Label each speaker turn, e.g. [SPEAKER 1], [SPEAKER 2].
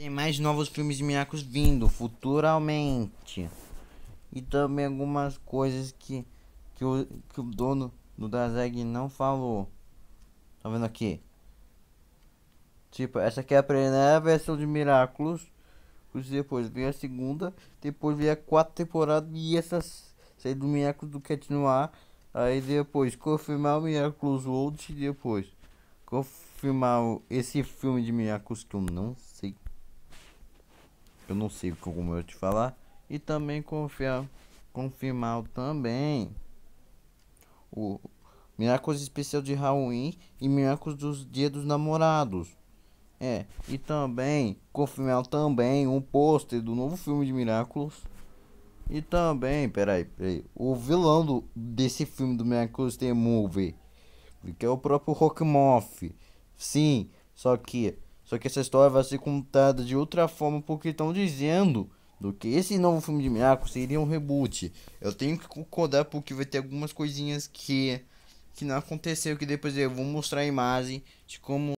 [SPEAKER 1] Tem mais novos filmes de Miraculous vindo futuramente. E também algumas coisas que, que, o, que o dono do Dazeg não falou. Tá vendo aqui? Tipo, essa aqui é a primeira versão de Miraculous. Depois vem a segunda. Depois vem a quarta temporada. E essas sair do Miraculous do continuar. Aí depois confirmar o Miraculous World. E depois confirmar esse filme de Miraculous que eu não sei eu não sei como eu te falar, e também confiar, confirmar também o milagres especial de Halloween e milagres dos Dia dos Namorados. É, e também confirmar também um pôster do novo filme de Miraculous. E também, peraí, peraí, o vilão do, desse filme do Miraculous The Movie, que é o próprio Rockmoth. Sim, só que só que essa história vai ser contada de outra forma porque estão dizendo do que esse novo filme de Miyako seria um reboot. Eu tenho que concordar porque vai ter algumas coisinhas que que não aconteceu que depois eu vou mostrar a imagem de como